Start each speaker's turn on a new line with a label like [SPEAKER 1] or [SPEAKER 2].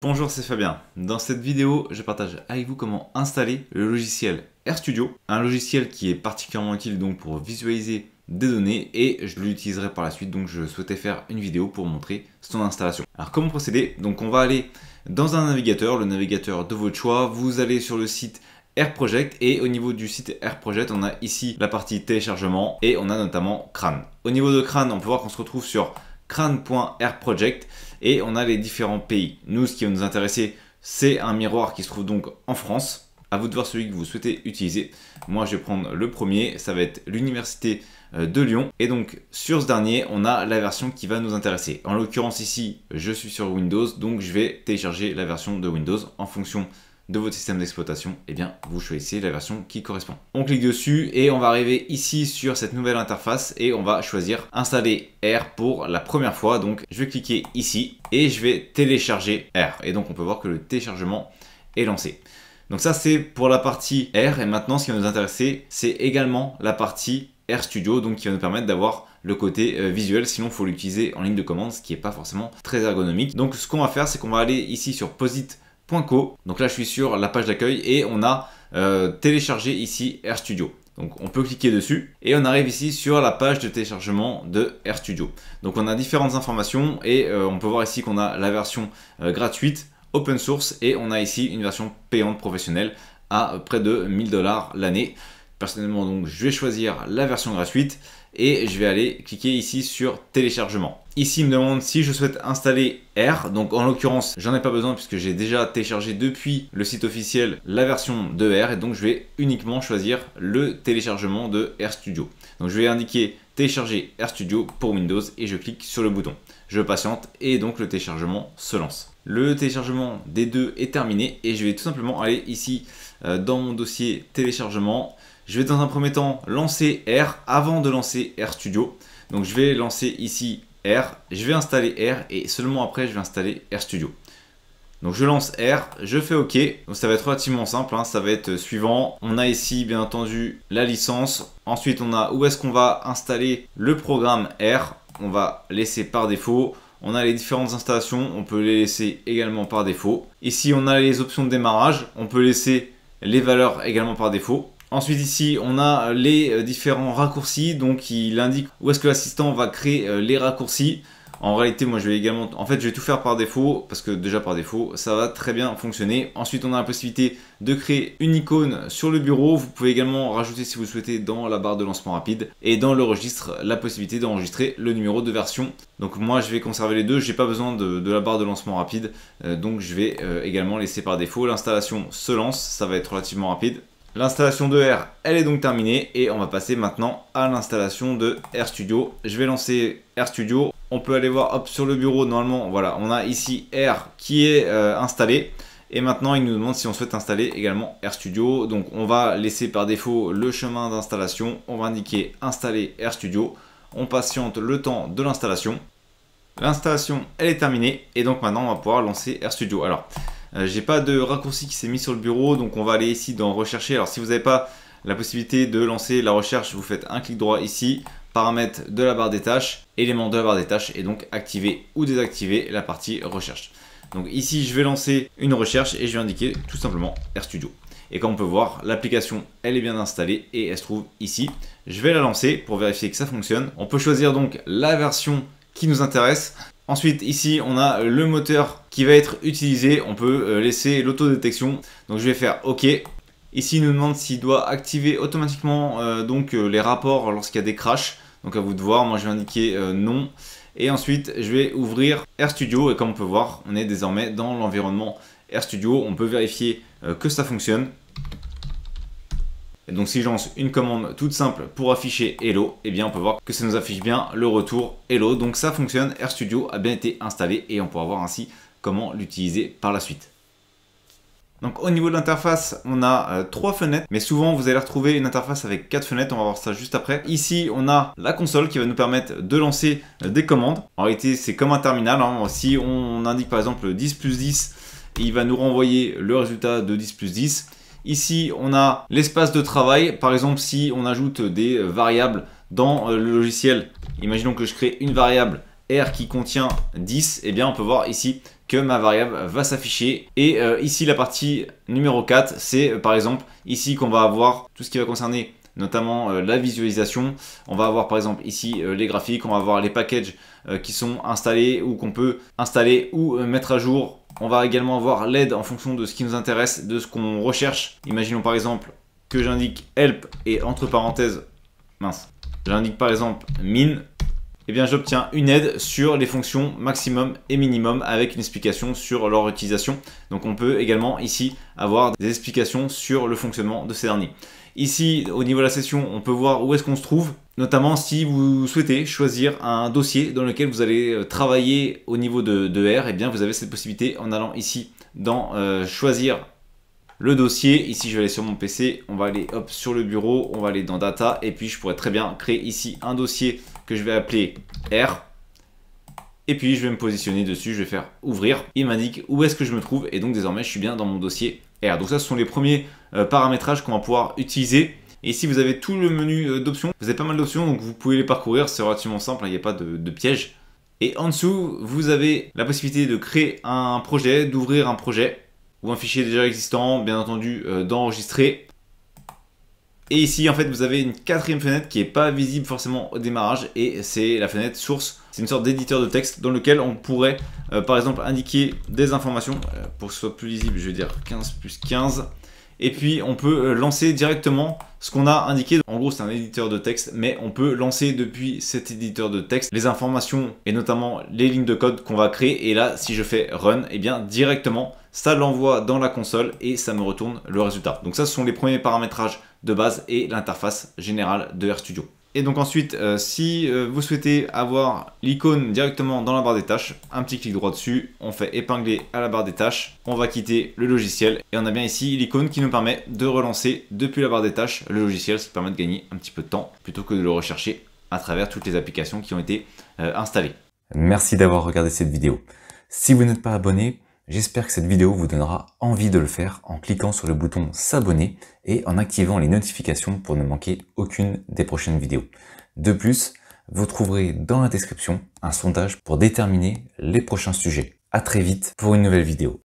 [SPEAKER 1] Bonjour, c'est Fabien. Dans cette vidéo, je partage avec vous comment installer le logiciel RStudio, un logiciel qui est particulièrement utile donc pour visualiser des données et je l'utiliserai par la suite donc je souhaitais faire une vidéo pour montrer son installation. Alors comment procéder Donc on va aller dans un navigateur, le navigateur de votre choix, vous allez sur le site AirProject et au niveau du site AirProject on a ici la partie téléchargement et on a notamment Crane. Au niveau de Crane on peut voir qu'on se retrouve sur project et on a les différents pays. Nous, ce qui va nous intéresser, c'est un miroir qui se trouve donc en France. À vous de voir celui que vous souhaitez utiliser. Moi, je vais prendre le premier, ça va être l'Université euh, de Lyon. Et donc, sur ce dernier, on a la version qui va nous intéresser. En l'occurrence, ici, je suis sur Windows, donc je vais télécharger la version de Windows en fonction de de votre système d'exploitation, et eh bien vous choisissez la version qui correspond. On clique dessus et on va arriver ici sur cette nouvelle interface et on va choisir installer R pour la première fois. Donc je vais cliquer ici et je vais télécharger R. Et donc on peut voir que le téléchargement est lancé. Donc ça c'est pour la partie R et maintenant ce qui va nous intéresser c'est également la partie Studio, donc qui va nous permettre d'avoir le côté euh, visuel, sinon il faut l'utiliser en ligne de commande, ce qui n'est pas forcément très ergonomique. Donc ce qu'on va faire, c'est qu'on va aller ici sur Posit donc là, je suis sur la page d'accueil et on a euh, téléchargé ici RStudio. Donc on peut cliquer dessus et on arrive ici sur la page de téléchargement de RStudio. Donc on a différentes informations et euh, on peut voir ici qu'on a la version euh, gratuite, open source et on a ici une version payante professionnelle à près de 1000 dollars l'année. Personnellement donc je vais choisir la version gratuite et je vais aller cliquer ici sur téléchargement. Ici, il me demande si je souhaite installer R. Donc, en l'occurrence, j'en ai pas besoin puisque j'ai déjà téléchargé depuis le site officiel la version de R. Et donc, je vais uniquement choisir le téléchargement de Studio. Donc, je vais indiquer télécharger Studio pour Windows et je clique sur le bouton. Je patiente et donc le téléchargement se lance. Le téléchargement des deux est terminé et je vais tout simplement aller ici euh, dans mon dossier téléchargement je vais dans un premier temps lancer R avant de lancer Studio. Donc je vais lancer ici R, je vais installer R et seulement après je vais installer Studio. Donc je lance R, je fais OK. Donc ça va être relativement simple, hein. ça va être suivant. On a ici bien entendu la licence. Ensuite on a où est-ce qu'on va installer le programme R. On va laisser par défaut. On a les différentes installations, on peut les laisser également par défaut. Ici on a les options de démarrage, on peut laisser les valeurs également par défaut. Ensuite ici on a euh, les euh, différents raccourcis, donc il indique où est-ce que l'assistant va créer euh, les raccourcis. En réalité, moi je vais également. En fait, je vais tout faire par défaut, parce que déjà par défaut, ça va très bien fonctionner. Ensuite, on a la possibilité de créer une icône sur le bureau. Vous pouvez également rajouter, si vous souhaitez, dans la barre de lancement rapide et dans le registre, la possibilité d'enregistrer le numéro de version. Donc, moi je vais conserver les deux, j'ai pas besoin de, la barre de lancement rapide, donc je vais également laisser par défaut. L'installation se lance, ça va être relativement rapide. L'installation de R, elle est donc terminée et on va passer maintenant à l'installation de RStudio. Je vais lancer RStudio. On peut aller voir sur le bureau, normalement, voilà, on a ici R qui est euh, installé. Et maintenant, il nous demande si on souhaite installer également RStudio. Donc, on va laisser par défaut le chemin d'installation. On va indiquer installer RStudio. On patiente le temps de l'installation. L'installation, elle est terminée. Et donc, maintenant, on va pouvoir lancer RStudio. Alors, euh, j'ai pas de raccourci qui s'est mis sur le bureau, donc on va aller ici dans rechercher. Alors si vous n'avez pas la possibilité de lancer la recherche, vous faites un clic droit ici, paramètres de la barre des tâches, éléments de la barre des tâches, et donc activer ou désactiver la partie recherche. Donc ici, je vais lancer une recherche et je vais indiquer tout simplement RStudio. Et comme on peut voir, l'application, elle est bien installée et elle se trouve ici. Je vais la lancer pour vérifier que ça fonctionne. On peut choisir donc la version qui nous intéresse. Ensuite, ici, on a le moteur qui va être utilisé. On peut euh, laisser l'autodétection. Donc, je vais faire OK. Ici, il nous demande s'il doit activer automatiquement euh, donc, euh, les rapports lorsqu'il y a des crashs. Donc, à vous de voir. Moi, je vais indiquer non. Et ensuite, je vais ouvrir RStudio. Et comme on peut voir, on est désormais dans l'environnement RStudio. On peut vérifier que ça fonctionne donc si je lance une commande toute simple pour afficher Hello, eh bien on peut voir que ça nous affiche bien le retour Hello. Donc ça fonctionne, RStudio a bien été installé et on pourra voir ainsi comment l'utiliser par la suite. Donc au niveau de l'interface, on a euh, trois fenêtres, mais souvent vous allez retrouver une interface avec quatre fenêtres, on va voir ça juste après. Ici, on a la console qui va nous permettre de lancer euh, des commandes. En réalité, c'est comme un terminal, hein. si on indique par exemple 10 plus 10, il va nous renvoyer le résultat de 10 plus 10. Ici, on a l'espace de travail. Par exemple, si on ajoute des variables dans euh, le logiciel, imaginons que je crée une variable R qui contient 10, eh bien on peut voir ici que ma variable va s'afficher. Et euh, ici, la partie numéro 4, c'est euh, par exemple ici qu'on va avoir tout ce qui va concerner notamment la visualisation. On va avoir par exemple ici les graphiques, on va avoir les packages qui sont installés ou qu'on peut installer ou mettre à jour on va également avoir l'aide en fonction de ce qui nous intéresse, de ce qu'on recherche. Imaginons par exemple que j'indique help et entre parenthèses, mince, j'indique par exemple min. Eh bien, j'obtiens une aide sur les fonctions maximum et minimum avec une explication sur leur utilisation. Donc, on peut également ici avoir des explications sur le fonctionnement de ces derniers. Ici, au niveau de la session, on peut voir où est-ce qu'on se trouve notamment si vous souhaitez choisir un dossier dans lequel vous allez euh, travailler au niveau de, R, et eh bien vous avez cette possibilité en allant ici dans euh, choisir le dossier. Ici, je vais aller sur mon PC, on va aller hop, sur le bureau, on va aller dans Data, et puis je pourrais très bien créer ici un dossier que je vais appeler R. Et puis je vais me positionner dessus, je vais faire ouvrir. Il m'indique où est-ce que je me trouve, et donc désormais je suis bien dans mon dossier R. Donc ça, ce sont les premiers euh, paramétrages qu'on va pouvoir utiliser. Et ici vous avez tout le menu euh, d'options, vous avez pas mal d'options, donc vous pouvez les parcourir, c'est relativement simple, hein, il n'y a pas de, piège. Et en dessous, vous avez la possibilité de créer un projet, d'ouvrir un projet ou un fichier déjà existant, bien entendu, euh, d'enregistrer. Et ici, en fait, vous avez une quatrième fenêtre qui n'est pas visible forcément au démarrage et c'est la fenêtre source. C'est une sorte d'éditeur de texte dans lequel on pourrait, euh, par exemple, indiquer des informations. pour que ce soit plus lisible, je vais dire 15 plus 15 et puis on peut euh, lancer directement ce qu'on a indiqué. En gros, c'est un éditeur de texte, mais on peut lancer depuis cet éditeur de texte les informations et notamment les lignes de code qu'on va créer. Et là, si je fais run, et eh bien directement, ça l'envoie dans la console et ça me retourne le résultat. Donc ça, ce sont les premiers paramétrages de base et l'interface générale de RStudio. Et donc ensuite, euh, si euh, vous souhaitez avoir l'icône directement dans la barre des tâches, un petit clic droit dessus, on fait épingler à la barre des tâches, on va quitter le logiciel et on a bien ici l'icône qui nous permet de relancer depuis la barre des tâches le logiciel, ce qui permet de gagner un petit peu de temps plutôt que de le rechercher à travers toutes les applications qui ont été euh, installées. Merci d'avoir regardé cette vidéo. Si vous n'êtes pas abonné, J'espère que cette vidéo vous donnera envie de le faire en cliquant sur le bouton s'abonner et en activant les notifications pour ne manquer aucune des prochaines vidéos. De plus, vous trouverez dans la description un sondage pour déterminer les prochains sujets. À très vite pour une nouvelle vidéo.